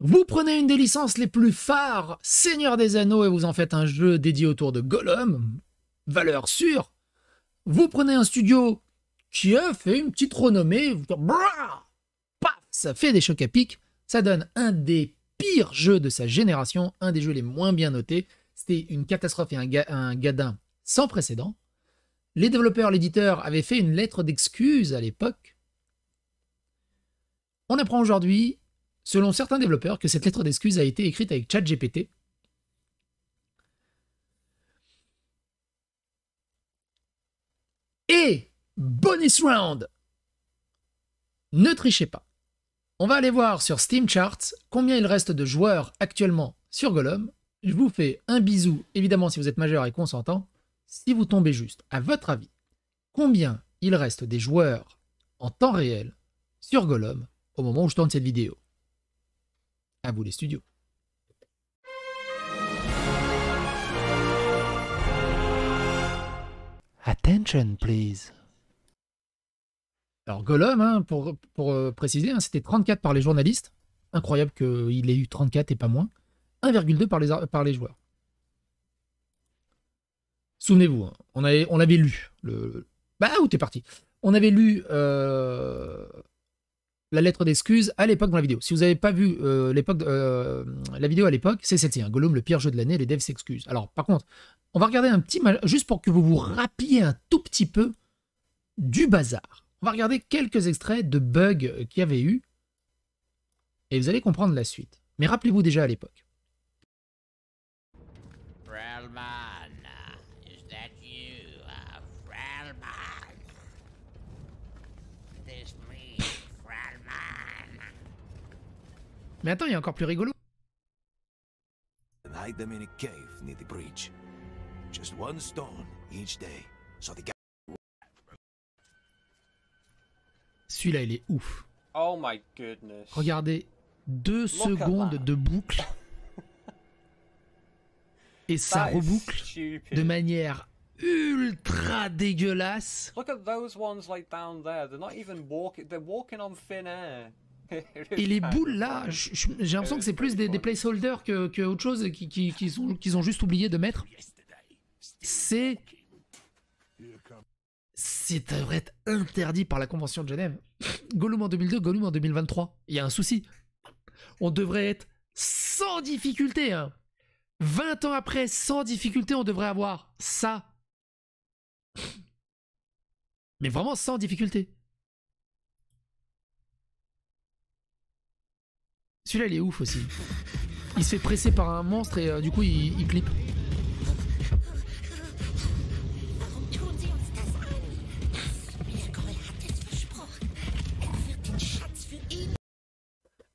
Vous prenez une des licences les plus phares, Seigneur des Anneaux, et vous en faites un jeu dédié autour de Gollum, valeur sûre. Vous prenez un studio qui a fait une petite renommée, vous dites, paf, ça fait des chocs à pic, ça donne un des pires jeux de sa génération, un des jeux les moins bien notés. C'était une catastrophe et un, un gadin sans précédent. Les développeurs, l'éditeur avaient fait une lettre d'excuse à l'époque. On apprend aujourd'hui selon certains développeurs, que cette lettre d'excuse a été écrite avec ChatGPT. Et bonus round Ne trichez pas. On va aller voir sur Steam Charts combien il reste de joueurs actuellement sur Golem. Je vous fais un bisou, évidemment, si vous êtes majeur et consentant. Si vous tombez juste, à votre avis, combien il reste des joueurs en temps réel sur Golem au moment où je tourne cette vidéo à vous les studios. Attention, please. Alors Gollum, hein, pour, pour euh, préciser, hein, c'était 34 par les journalistes. Incroyable qu'il ait eu 34 et pas moins. 1,2 par les, par les joueurs. Souvenez-vous, hein, on, avait, on lu. Le... Bah, où t'es parti On avait lu euh, la lettre d'excuse à l'époque dans la vidéo. Si vous n'avez pas vu euh, l'époque, euh, la vidéo à l'époque, c'est celle-ci. Hein, Gollum, le pire jeu de l'année, les devs s'excusent. Alors, par contre, on va regarder un petit... Juste pour que vous vous rappiez un tout petit peu du bazar. On va regarder quelques extraits de bugs qu'il y avait eu. Et vous allez comprendre la suite. Mais rappelez-vous déjà à l'époque. Mais attends, il y a encore plus rigolo. And hide them in a cave near the bridge. Just one stone each day, so the guy. Celui-là, il est ouf. Oh my goodness. Regardez, deux secondes de boucle. Et ça reboucle de manière ultra dégueulasse. Look at those ones like down there. They're not even walking. They're walking on thin air. Et les boules là, j'ai l'impression que c'est plus des, placeholders que, autre chose qu'ils ont juste oublié de mettre. C'est. C'est devrait être interdit par la Convention de Genève. Gollum en 2002, Gollum en 2023. Il y a un souci. On devrait être sans difficulté. Hein. 20 ans après, sans difficulté, on devrait avoir ça. Mais vraiment sans difficulté. Celui-là, il est ouf aussi. Il se fait presser par un monstre et euh, du coup, il, il clip.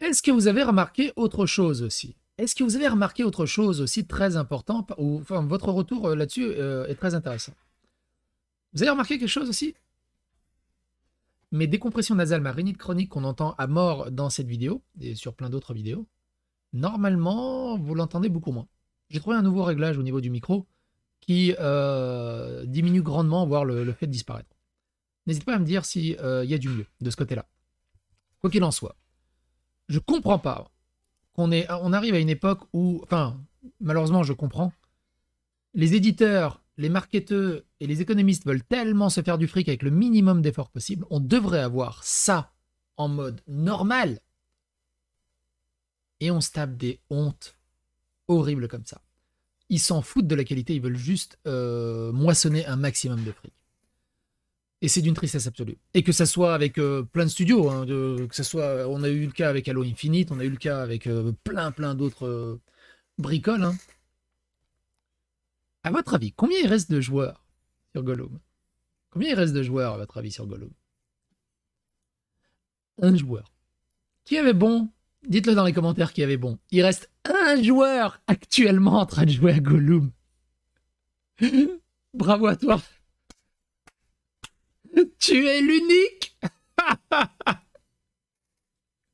Est-ce que vous avez remarqué autre chose aussi Est-ce que vous avez remarqué autre chose aussi très important ou, enfin, Votre retour euh, là-dessus euh, est très intéressant. Vous avez remarqué quelque chose aussi mais décompression nasale, ma rhinite chronique qu'on entend à mort dans cette vidéo et sur plein d'autres vidéos, normalement, vous l'entendez beaucoup moins. J'ai trouvé un nouveau réglage au niveau du micro qui euh, diminue grandement, voire le, fait de disparaître. N'hésitez pas à me dire s'il euh, il y a du mieux de ce côté-là. Quoi qu'il en soit, je comprends pas qu'on on arrive à une époque où, enfin, malheureusement, je comprends, les éditeurs les marketeurs et les économistes veulent tellement se faire du fric avec le minimum d'efforts possible, on devrait avoir ça en mode normal. Et on se tape des hontes horribles comme ça. Ils s'en foutent de la qualité, ils veulent juste euh, moissonner un maximum de fric. Et c'est d'une tristesse absolue. Et que ça soit avec euh, plein de studios, hein, que ça soit, on a eu le cas avec Halo Infinite, on a eu le cas avec euh, plein plein d'autres bricoles. Hein. À votre avis, combien il reste de joueurs sur Gollum Combien il reste de joueurs, à votre avis, sur Gollum Un joueur. Qui avait bon Dites-le dans les commentaires qui avait bon. Il reste un joueur actuellement en train de jouer à Gollum. Bravo à toi. Tu es l'unique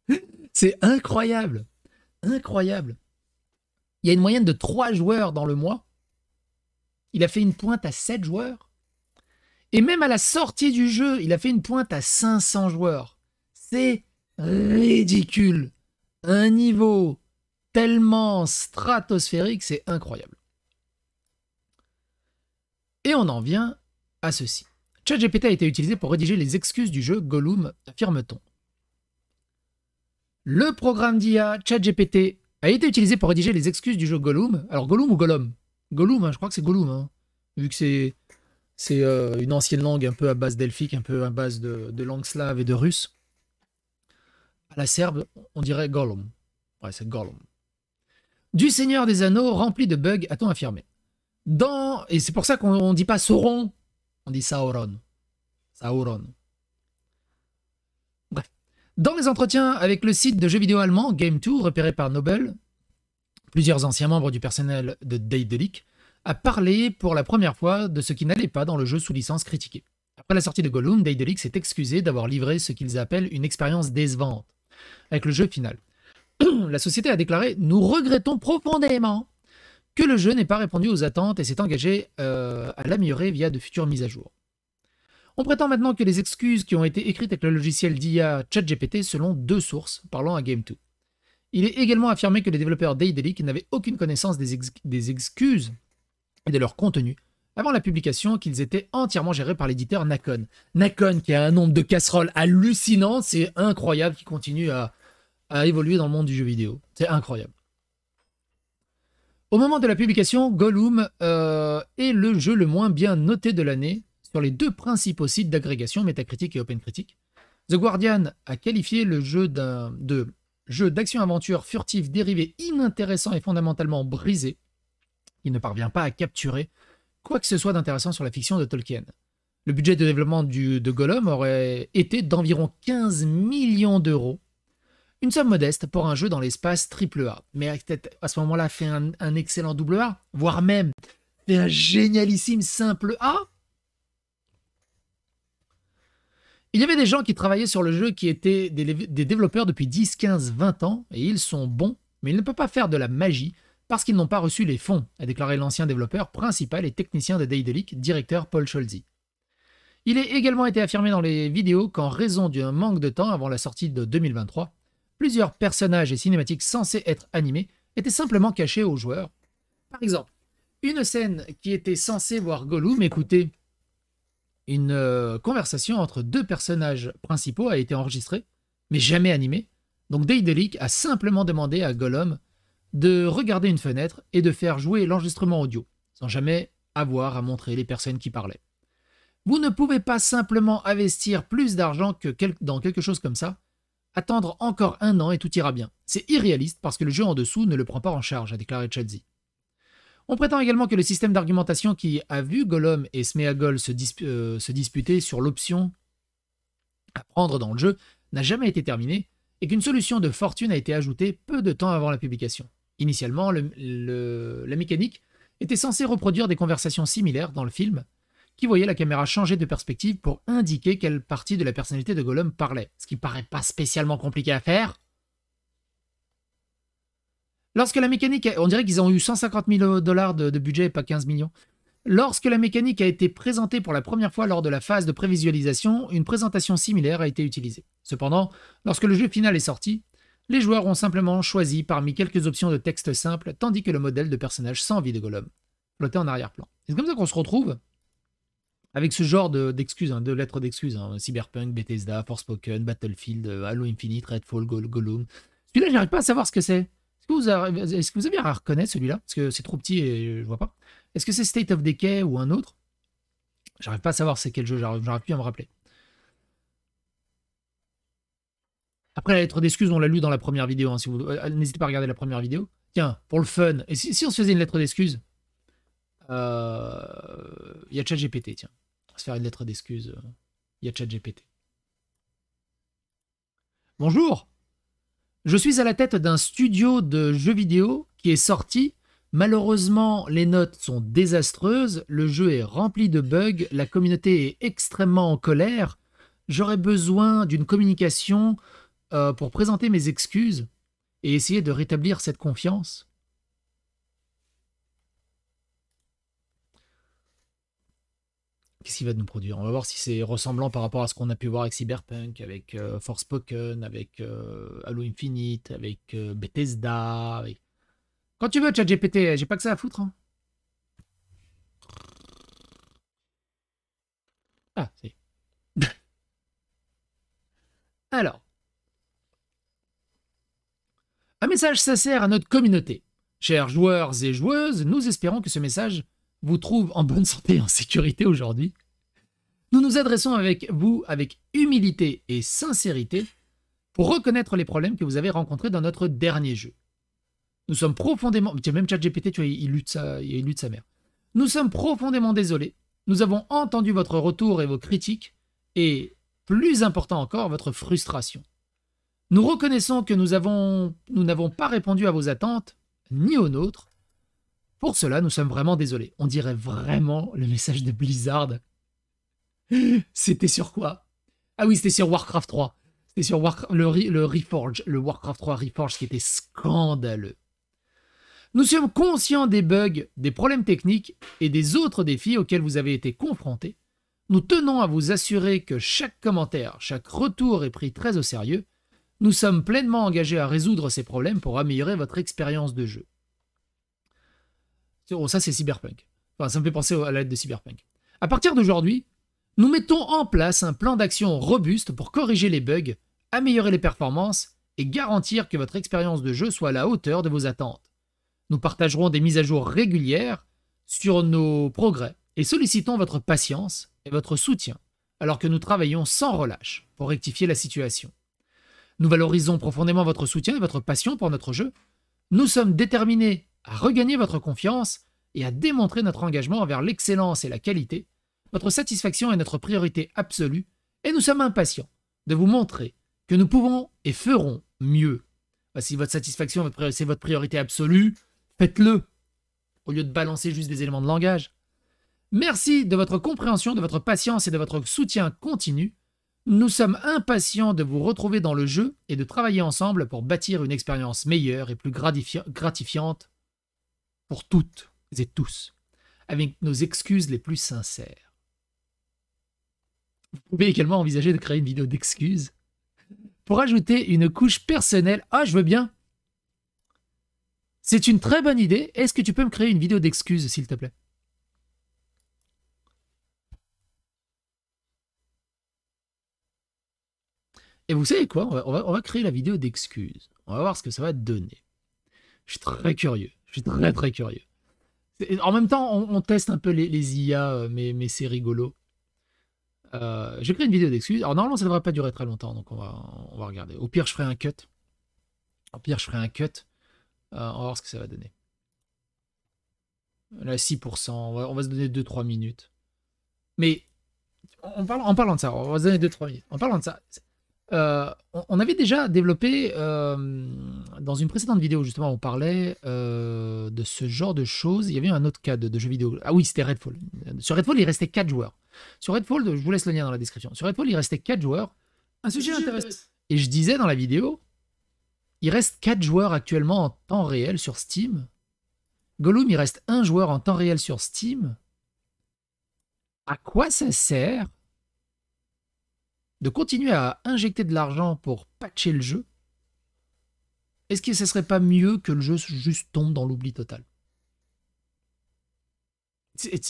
C'est incroyable. Incroyable. Il y a une moyenne de trois joueurs dans le mois il a fait une pointe à 7 joueurs. Et même à la sortie du jeu, il a fait une pointe à 500 joueurs. C'est ridicule. Un niveau tellement stratosphérique, c'est incroyable. Et on en vient à ceci. ChatGPT a été utilisé pour rédiger les excuses du jeu Gollum, affirme-t-on. Le programme d'IA ChatGPT a été utilisé pour rédiger les excuses du jeu Gollum. Alors Gollum ou Gollum Gollum, hein, je crois que c'est Gollum, hein. vu que c'est euh, une ancienne langue un peu à base delphique, un peu à base de, langue slave et de russe. À la serbe, on dirait Gollum. Ouais, c'est Gollum. Du Seigneur des Anneaux rempli de bugs, a-t-on affirmé. Dans, et c'est pour ça qu'on ne dit pas Sauron, on dit Sauron. Sauron. Bref. Dans les entretiens avec le site de jeux vidéo allemand Game2, repéré par Nobel, Plusieurs anciens membres du personnel de Daedalic a parlé pour la première fois de ce qui n'allait pas dans le jeu sous licence critiqué. Après la sortie de Gollum, Daedalic s'est excusé d'avoir livré ce qu'ils appellent une expérience décevante avec le jeu final. la société a déclaré Nous regrettons profondément que le jeu n'ait pas répondu aux attentes et s'est engagé euh, à l'améliorer via de futures mises à jour. On prétend maintenant que les excuses qui ont été écrites avec le logiciel d'IA ChatGPT selon deux sources parlant à Game2. Il est également affirmé que les développeurs d'Aidelic n'avaient aucune connaissance des, excuses et de leur contenu avant la publication qu'ils étaient entièrement gérés par l'éditeur Nakon. Nakon qui a un nombre de casseroles hallucinant, c'est incroyable, qui continue à, évoluer dans le monde du jeu vidéo. C'est incroyable. Au moment de la publication, Gollum euh, est le jeu le moins bien noté de l'année sur les deux principaux sites d'agrégation, Metacritic et OpenCritic. The Guardian a qualifié le jeu de jeu d'action-aventure furtif dérivé inintéressant et fondamentalement brisé, il ne parvient pas à capturer quoi que ce soit d'intéressant sur la fiction de Tolkien. Le budget de développement du, de Gollum aurait été d'environ 15 millions d'euros, une somme modeste pour un jeu dans l'espace triple A. mais à ce moment-là fait un, un excellent double A, voire même fait un génialissime simple A, Il y avait des gens qui travaillaient sur le jeu qui étaient des, développeurs depuis 10, 15, 20 ans, et ils sont bons, mais ils ne peuvent pas faire de la magie parce qu'ils n'ont pas reçu les fonds, a déclaré l'ancien développeur principal et technicien de Daedalic, directeur Paul Scholzi. Il a également été affirmé dans les vidéos qu'en raison d'un manque de temps avant la sortie de 2023, plusieurs personnages et cinématiques censés être animés étaient simplement cachés aux joueurs. Par exemple, une scène qui était censée voir Gollum écouter une euh, conversation entre deux personnages principaux a été enregistrée, mais jamais animée. Donc Daedalic a simplement demandé à Gollum de regarder une fenêtre et de faire jouer l'enregistrement audio, sans jamais avoir à montrer les personnes qui parlaient. Vous ne pouvez pas simplement investir plus d'argent que dans quelque chose comme ça, attendre encore un an et tout ira bien. C'est irréaliste parce que le jeu en dessous ne le prend pas en charge, a déclaré Chadzi. On prétend également que le système d'argumentation qui a vu Gollum et Smeagol se, euh, se disputer sur l'option à prendre dans le jeu n'a jamais été terminé et qu'une solution de fortune a été ajoutée peu de temps avant la publication. Initialement, la mécanique était censée reproduire des conversations similaires dans le film, qui voyait la caméra changer de perspective pour indiquer quelle partie de la personnalité de Gollum parlait, ce qui paraît pas spécialement compliqué à faire, Lorsque la mécanique, on dirait qu'ils ont eu 150 000 dollars de, budget pas 15 millions. Lorsque la mécanique a été présentée pour la première fois lors de la phase de prévisualisation, une présentation similaire a été utilisée. Cependant, lorsque le jeu final est sorti, les joueurs ont simplement choisi parmi quelques options de texte simple, tandis que le modèle de personnage sans vie de Gollum flottait en arrière-plan. C'est comme ça qu'on se retrouve avec ce genre d'excuses, hein, de, lettres d'excuses, hein. Cyberpunk, Bethesda, Spoken, Battlefield, euh, Halo Infinite, Redfall, Gollum. Celui-là, n'arrive pas à savoir ce que c'est. Est-ce que, vous avez, à reconnaître celui-là Parce que c'est trop petit et je vois pas. Est-ce que c'est State of Decay ou un autre J'arrive pas à savoir c'est quel jeu, j'arrive plus à me rappeler. Après la lettre d'excuse, on l'a lu dans la première vidéo. Hein, si vous... Euh, n'hésitez pas à regarder la première vidéo. Tiens, pour le fun, et si, on se faisait une lettre d'excuse euh, Il y a ChatGPT, tiens. On va se faire une lettre d'excuse. Euh, il y a ChatGPT. Bonjour je suis à la tête d'un studio de jeux vidéo qui est sorti. Malheureusement, les notes sont désastreuses, le jeu est rempli de bugs, la communauté est extrêmement en colère. J'aurais besoin d'une communication euh, pour présenter mes excuses et essayer de rétablir cette confiance. Qu'est-ce qu'il va nous produire On va voir si c'est ressemblant par rapport à ce qu'on a pu voir avec Cyberpunk, avec Force euh, Forspoken, avec euh, Halo Infinite, avec euh, Bethesda. Quand tu veux, Chat GPT. j'ai pas que ça à foutre. Hein. Ah, c'est. Alors. Un message sincère à notre communauté. Chers joueurs et joueuses, nous espérons que ce message vous trouve en bonne santé et en sécurité aujourd'hui, nous nous adressons avec vous avec humilité et sincérité pour reconnaître les problèmes que vous avez rencontrés dans notre dernier jeu. Nous sommes profondément... même ChatGPT, tu vois, il lutte, sa... il lutte sa mère. Nous sommes profondément désolés. Nous avons entendu votre retour et vos critiques, et plus important encore, votre frustration. Nous reconnaissons que nous n'avons nous pas répondu à vos attentes, ni aux nôtres, pour cela, nous sommes vraiment désolés. On dirait vraiment le message de Blizzard. C'était sur quoi Ah oui, c'était sur Warcraft 3. C'était sur le, le Reforge, le Warcraft 3 Reforge qui était scandaleux. Nous sommes conscients des bugs, des problèmes techniques et des autres défis auxquels vous avez été confrontés. Nous tenons à vous assurer que chaque commentaire, chaque retour est pris très au sérieux. Nous sommes pleinement engagés à résoudre ces problèmes pour améliorer votre expérience de jeu. Oh, ça, c'est Cyberpunk. Enfin, ça me fait penser à l'aide de Cyberpunk. À partir d'aujourd'hui, nous mettons en place un plan d'action robuste pour corriger les bugs, améliorer les performances et garantir que votre expérience de jeu soit à la hauteur de vos attentes. Nous partagerons des mises à jour régulières sur nos progrès et sollicitons votre patience et votre soutien alors que nous travaillons sans relâche pour rectifier la situation. Nous valorisons profondément votre soutien et votre passion pour notre jeu. Nous sommes déterminés à regagner votre confiance et à démontrer notre engagement envers l'excellence et la qualité, votre satisfaction est notre priorité absolue et nous sommes impatients de vous montrer que nous pouvons et ferons mieux. Si votre satisfaction, c'est votre priorité absolue, faites-le au lieu de balancer juste des éléments de langage. Merci de votre compréhension, de votre patience et de votre soutien continu. Nous sommes impatients de vous retrouver dans le jeu et de travailler ensemble pour bâtir une expérience meilleure et plus gratifiante pour toutes et tous, avec nos excuses les plus sincères. Vous pouvez également envisager de créer une vidéo d'excuses pour ajouter une couche personnelle. Ah, je veux bien. C'est une très bonne idée. Est-ce que tu peux me créer une vidéo d'excuses, s'il te plaît Et vous savez quoi on va, créer la vidéo d'excuses. On va voir ce que ça va donner. Je suis très curieux très très curieux. En même temps, on, teste un peu les, IA, euh, mais, c'est rigolo. Euh, j'ai créé une vidéo d'excuses. Alors normalement, ça devrait pas durer très longtemps, donc on va, on va regarder. Au pire, je ferai un cut. Au pire, je ferai un cut. Euh, on va voir ce que ça va donner. Là, 6%. On va, se donner 2-3 minutes. Mais on parlant, en parlant, de ça, on va se donner 2-3 minutes. En parlant de ça, euh, on avait déjà développé euh, dans une précédente vidéo justement, on parlait euh, de ce genre de choses. Il y avait un autre cas de, jeu vidéo. Ah oui, c'était Redfall. Sur Redfall, il restait 4 joueurs. Sur Redfall, je vous laisse le lien dans la description. Sur Redfall, il restait 4 joueurs. Un sujet intéressant. Et je disais dans la vidéo, il reste 4 joueurs actuellement en temps réel sur Steam. Gollum, il reste un joueur en temps réel sur Steam. À quoi ça sert de continuer à injecter de l'argent pour patcher le jeu, est-ce que ce serait pas mieux que le jeu juste tombe dans l'oubli total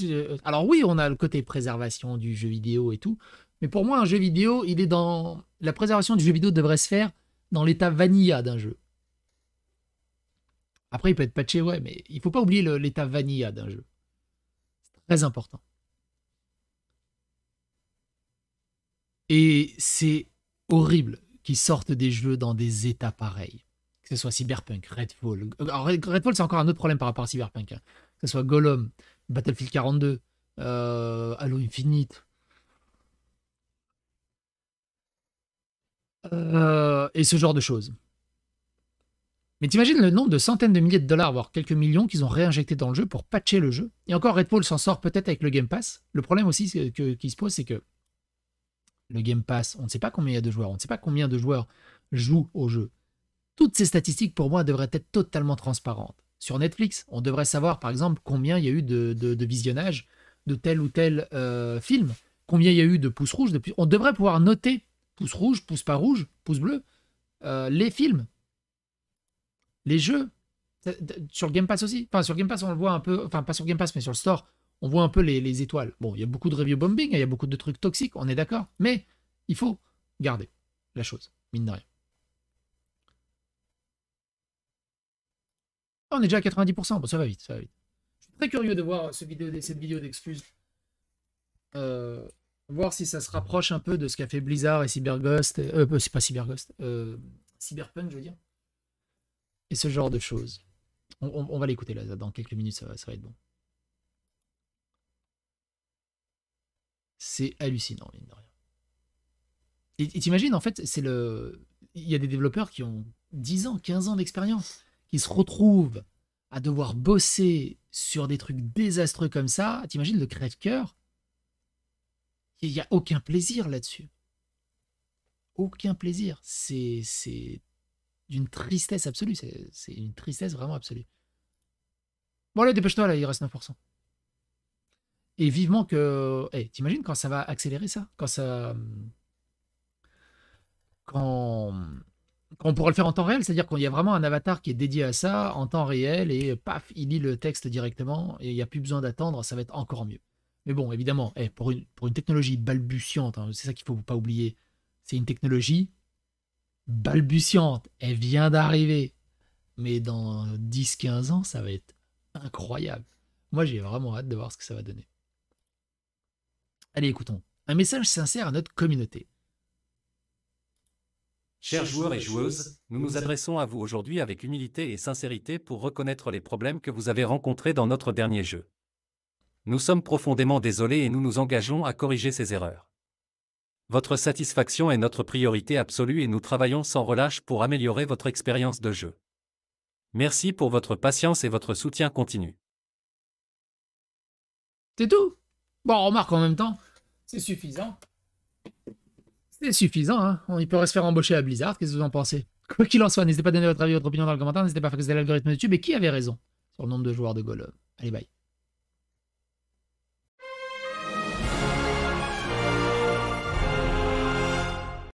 euh, alors oui, on a le côté préservation du jeu vidéo et tout, mais pour moi, un jeu vidéo, il est dans la préservation du jeu vidéo devrait se faire dans l'état vanilla d'un jeu. Après, il peut être patché, ouais, mais il ne faut pas oublier l'état vanilla d'un jeu. C'est très important. Et c'est horrible qu'ils sortent des jeux dans des états pareils. Que ce soit Cyberpunk, Redfall. Redfall, c'est encore un autre problème par rapport à Cyberpunk. Hein. Que ce soit Gollum, Battlefield 42, euh, Halo Infinite. Euh, et ce genre de choses. Mais t'imagines le nombre de centaines de milliers de dollars, voire quelques millions qu'ils ont réinjectés dans le jeu pour patcher le jeu. Et encore, Redfall s'en sort peut-être avec le Game Pass. Le problème aussi que, qui se pose, c'est que le Game Pass, on ne sait pas combien il y a de joueurs, on ne sait pas combien de joueurs jouent au jeu. Toutes ces statistiques, pour moi, devraient être totalement transparentes. Sur Netflix, on devrait savoir, par exemple, combien il y a eu de, visionnages de visionnage de tel ou tel euh, film, combien il y a eu de pouces rouges. Depuis... On devrait pouvoir noter pouce rouge, pouces pas rouge, pouces bleus, euh, les films, les jeux. Euh, sur Game Pass aussi. Enfin, sur Game Pass, on le voit un peu. Enfin, pas sur Game Pass, mais sur le store, on voit un peu les, étoiles. Bon, il y a beaucoup de review bombing, hein, il y a beaucoup de trucs toxiques, on est d'accord, mais il faut garder la chose, mine de rien. Ah, on est déjà à 90%, bon, ça va vite, ça va vite. Je suis très curieux de voir vidéo, cette vidéo d'excuses. Euh, voir si ça se rapproche un peu de ce qu'a fait Blizzard et Cyberghost. Euh, euh c'est pas Cyberghost, euh, Cyberpunk, je veux dire. Et ce genre de choses. On, va l'écouter là, dans quelques minutes, ça va être bon. C'est hallucinant, mine de rien. Et t'imagines, en fait, c'est le. Il y a des développeurs qui ont 10 ans, 15 ans d'expérience, qui se retrouvent à devoir bosser sur des trucs désastreux comme ça. T'imagines le crève-cœur Il n'y a aucun plaisir là-dessus. Aucun plaisir. C'est. C'est d'une tristesse absolue. C'est une tristesse vraiment absolue. Bon, là, dépêche-toi, là, il reste 9%. Et vivement que. Eh, t'imagines quand ça va accélérer ça Quand ça. Hum, quand... on pourra le faire en temps réel, c'est-à-dire qu'il y a vraiment un avatar qui est dédié à ça en temps réel et paf, il lit le texte directement et il n'y a plus besoin d'attendre, ça va être encore mieux. Mais bon, évidemment, eh, pour, une, technologie balbutiante, hein, c'est ça qu'il ne faut pas oublier, c'est une technologie balbutiante, elle vient d'arriver. Mais dans 10-15 ans, ça va être incroyable. Moi, j'ai vraiment hâte de voir ce que ça va donner. Allez, écoutons. Un message sincère à notre communauté. Chers joueurs et joueuses, nous nous adressons à vous aujourd'hui avec humilité et sincérité pour reconnaître les problèmes que vous avez rencontrés dans notre dernier jeu. Nous sommes profondément désolés et nous nous engageons à corriger ces erreurs. Votre satisfaction est notre priorité absolue et nous travaillons sans relâche pour améliorer votre expérience de jeu. Merci pour votre patience et votre soutien continu. C'est tout Bon, remarque en même temps, c'est suffisant. C'est suffisant, hein. On, y pourrait se faire embaucher à Blizzard, qu'est-ce que vous en pensez Quoi qu'il en soit, n'hésitez pas à donner votre avis, votre opinion dans le commentaire, n'hésitez pas à faire que l'algorithme YouTube et qui avait raison sur le nombre de joueurs de Golov. Allez, bye.